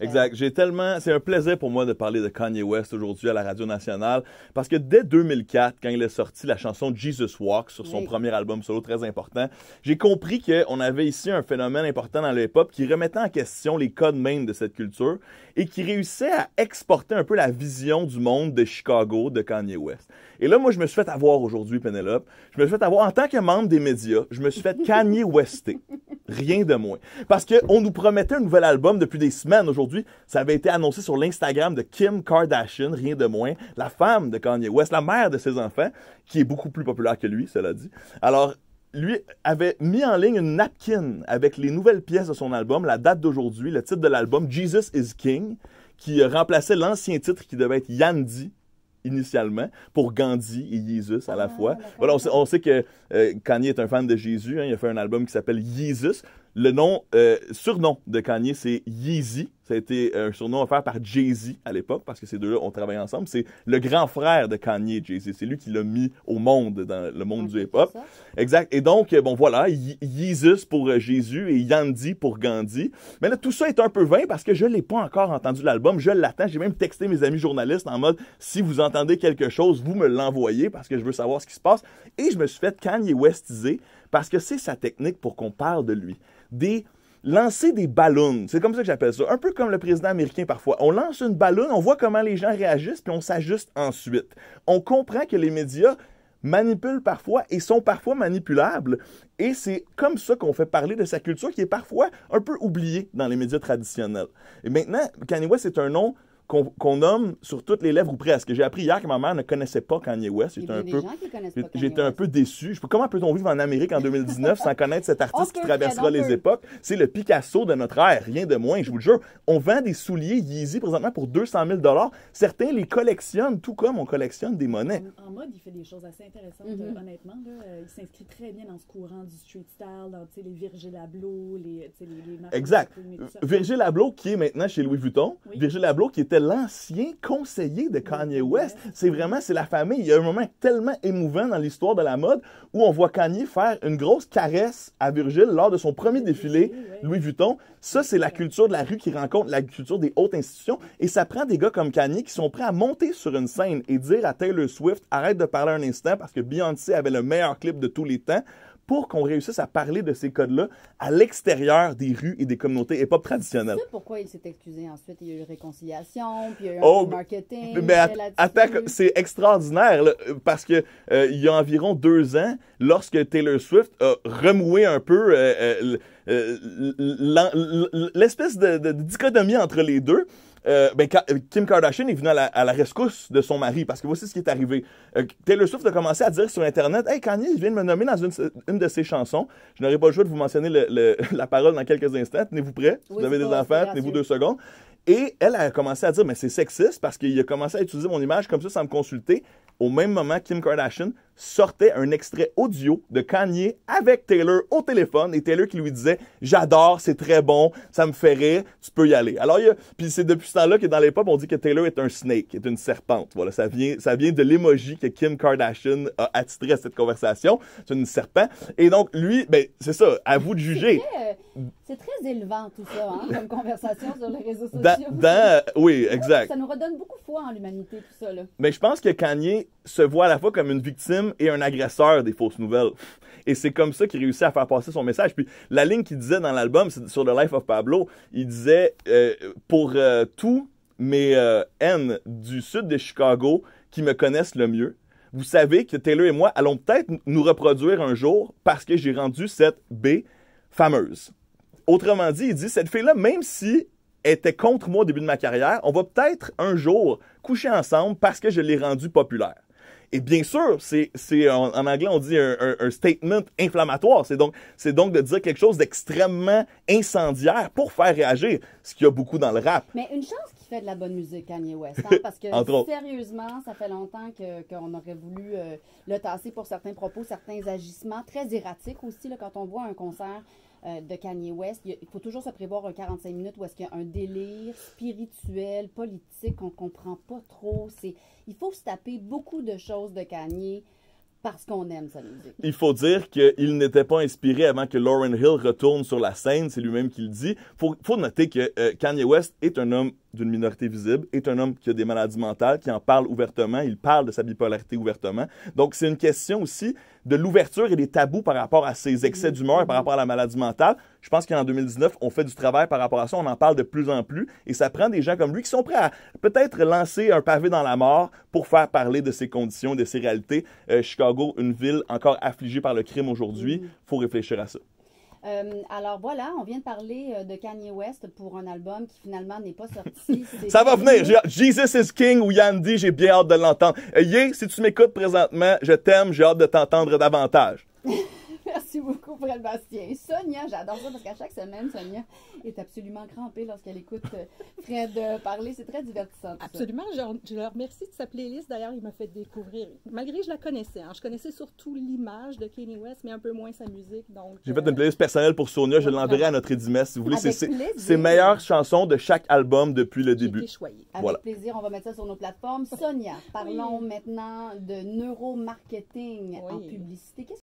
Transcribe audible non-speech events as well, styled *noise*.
Exact. J'ai tellement, c'est un plaisir pour moi de parler de Kanye West aujourd'hui à la radio nationale parce que dès 2004, quand il a sorti la chanson Jesus Walk sur son premier album solo très important, j'ai compris qu'on avait ici un phénomène important dans le hip-hop qui remettait en question les codes mêmes de cette culture et qui réussissait à exporter un peu la vision du monde de Chicago de Kanye West. Et là, moi, je me suis fait avoir aujourd'hui, Penelope. Je me suis fait avoir en tant que membre des médias. Je me suis fait *laughs* Kanye Westé. Rien de moins. Parce qu'on nous promettait un nouvel album depuis des semaines aujourd'hui. Ça avait été annoncé sur l'Instagram de Kim Kardashian, rien de moins, la femme de Kanye West, la mère de ses enfants, qui est beaucoup plus populaire que lui, cela dit. Alors, lui avait mis en ligne une napkin avec les nouvelles pièces de son album, la date d'aujourd'hui, le titre de l'album Jesus is King, qui remplaçait l'ancien titre qui devait être Yandy initialement pour Gandhi et Jesus à la ah, fois. on, sait, que euh, Kanye est un fan de Jésus. Hein. il a fait un album qui s'appelle Jesus. Le nom, euh, surnom de Kanye, c'est Yeezy. Ça a été euh, un surnom offert par Jay-Z à l'époque, parce que ces deux-là ont travaillé ensemble. C'est le grand frère de Kanye, Jay-Z. C'est lui qui l'a mis au monde, dans le monde du hip-hop. Exact. Et donc, euh, bon, voilà, Jesus pour euh, Jésus et Yandi pour Gandhi. Mais là, tout ça est un peu vain parce que je l'ai pas encore entendu l'album. Je l'attends. J'ai même texté mes amis journalistes en mode, si vous entendez quelque chose, vous me l'envoyez parce que je veux savoir ce qui se passe. Et je me suis fait Kanye z parce que c'est sa technique pour qu'on parle de lui. Des lancer des ballons. C'est comme ça que j'appelle ça. Un peu comme le président américain parfois. On lance une ballon, on voit comment les gens réagissent, puis on s'ajuste ensuite. On comprend que les médias manipulent parfois et sont parfois manipulables. Et c'est comme ça qu'on fait parler de sa culture qui est parfois un peu oubliée dans les médias traditionnels. Et maintenant, Kanye West est un nom qu'on nomme sur toutes les lèvres ou presque. J'ai appris hier que ma mère ne connaissait pas Kanye West. J'étais eh un peu, j'étais un peu déçu. comment peut-on vivre en Amérique en 2019 sans connaître cet artiste qui traversera les époques C'est le Picasso de notre ère, rien de moins. Je vous le jure. On vend des souliers Yeezy présentement pour 200 000 dollars. Certains les collectionnent, tout comme on collectionne des monnaies. En, mode, il fait des choses assez intéressantes, mm-hmm. euh, honnêtement. Euh, il s'inscrit très bien dans ce courant du street style, les Virgil Abloh, les, Exact. Virgil Abloh qui est maintenant chez Louis Vuitton. Virgil Abloh qui était l'ancien conseiller de Kanye West. C'est vraiment, c'est la famille. Il y a un moment tellement émouvant dans l'histoire de la mode où on voit Kanye faire une grosse caresse à Virgil lors de son premier défilé Louis Vuitton. Ça, c'est la culture de la rue qui rencontre la culture des hautes institutions. Et ça prend des gars comme Kanye qui sont prêts à monter sur une scène et dire à Taylor Swift, arrête de parler un instant parce que Beyoncé avait le meilleur clip de tous les temps pour qu'on réussisse à parler de ces codes-là à l'extérieur des rues et des communautés et pas traditionnelles. C'est pourquoi il s'est excusé ensuite. Il y a eu réconciliation, puis il y a eu un oh, marketing. Mais c'est extraordinaire euh, parce que euh, il y a environ deux ans, lorsque Taylor Swift a remoué un peu euh, l'espèce de dichotomie entre les deux, euh, ben, euh, Kim Kardashian est venue à la, rescousse de son mari parce que voici ce qui est arrivé. Euh, Taylor Swift a commencé à dire sur Internet Hey, Kanye je viens de me nommer dans une, de ses chansons. Je n'aurais pas le choix de vous mentionner *laughs* la parole dans quelques instants. Tenez-vous prêts. vous avez des enfants, tenez-vous deux secondes. Et elle a commencé à dire Mais c'est sexiste parce qu'il a commencé à utiliser mon image comme ça sans me consulter. Au même moment, Kim Kardashian sortait un extrait audio de Kanye avec Taylor au téléphone et Taylor qui lui disait j'adore, c'est très bon, ça me fait rire, tu peux y aller. Alors puis c'est depuis ce temps-là que dans les pubs on dit que Taylor est un snake, est une serpente. Voilà, ça vient ça vient de l'émoji que Kim Kardashian a attitré à cette conversation, c'est une serpent et donc lui ben c'est ça, à vous de juger. C'est très, élevant tout ça hein, comme conversation sur les réseaux sociaux. oui, exact. Ça nous redonne beaucoup foi en l'humanité tout ça là. Mais je pense que Kanye se voit à la fois comme une victime et un agresseur des fausses nouvelles. Et c'est comme ça qu'il réussit à faire passer son message. Puis la ligne qu'il disait dans l'album, c'est sur The Life of Pablo, il disait euh, pour euh, tous mes euh, haines du sud de Chicago qui me connaissent le mieux, vous savez que Taylor et moi allons peut-être nous reproduire un jour parce que j'ai rendu cette B fameuse. Autrement dit, il dit cette fille-là, même si était contre moi au début de ma carrière, on va peut-être un jour coucher ensemble parce que je l'ai rendue populaire. Et bien sûr, c'est en, anglais, on dit un, statement inflammatoire. C'est donc, donc de dire quelque chose d'extrêmement incendiaire pour faire réagir, ce qu'il y a beaucoup dans le rap. Mais une chance fait de la bonne musique, Kanye West. Hein, parce que *laughs* sérieusement, ça fait longtemps qu'on aurait voulu euh, le tasser pour certains propos, certains agissements, très erratiques aussi. Là, quand on voit un concert euh, de Kanye West, il faut toujours se prévoir un 45 minutes où est-ce qu'il y a un délire spirituel, politique qu'on ne comprend pas trop. Il faut se taper beaucoup de choses de Kanye parce qu'on aime sa musique. Il faut dire qu'il n'était pas inspiré avant que Lauren Hill retourne sur la scène, c'est lui-même qui le dit. Faut, faut noter que euh, Kanye West est un homme d'une minorité visible, est un homme qui a des maladies mentales, qui en parle ouvertement, il parle de sa bipolarité ouvertement. Donc, c'est une question aussi de l'ouverture et des tabous par rapport à ses excès d'humeur, par rapport à la maladie mentale. Je pense qu'en 2019, on fait du travail par rapport à ça, on en parle de plus en plus, et ça prend des gens comme lui qui sont prêts à peut-être lancer un pavé dans la mort pour faire parler de ces conditions, de ces réalités. Euh, Chicago, une ville encore affligée par le crime aujourd'hui, mm. faut réfléchir à ça. Euh, alors voilà, on vient de parler euh, de Kanye West pour un album qui finalement n'est pas sorti. *laughs* Ça va venir. Jesus is King ou Yandy, j'ai bien hâte de l'entendre. Euh, Yé, si tu m'écoutes présentement, je t'aime, j'ai hâte de t'entendre davantage. *laughs* Merci beaucoup, Fred Bastien. Sonia, j'adore ça parce qu'à chaque semaine, Sonia est absolument crampée lorsqu'elle écoute euh, Fred euh, parler. C'est très divertissant. Absolument. Je, je, le remercie de sa playlist. D'ailleurs, il m'a fait découvrir. Malgré je la connaissais, hein, je connaissais surtout l'image de Kanye West, mais un peu moins sa musique. Donc, J'ai fait euh, une playlist personnelle pour Sonia. Je l'enverrai à notre Edimès si vous voulez. C'est ses meilleures chansons de chaque album depuis le début. Avec plaisir, on va mettre ça sur nos plateformes. Sonia, parlons maintenant de neuromarketing en publicité.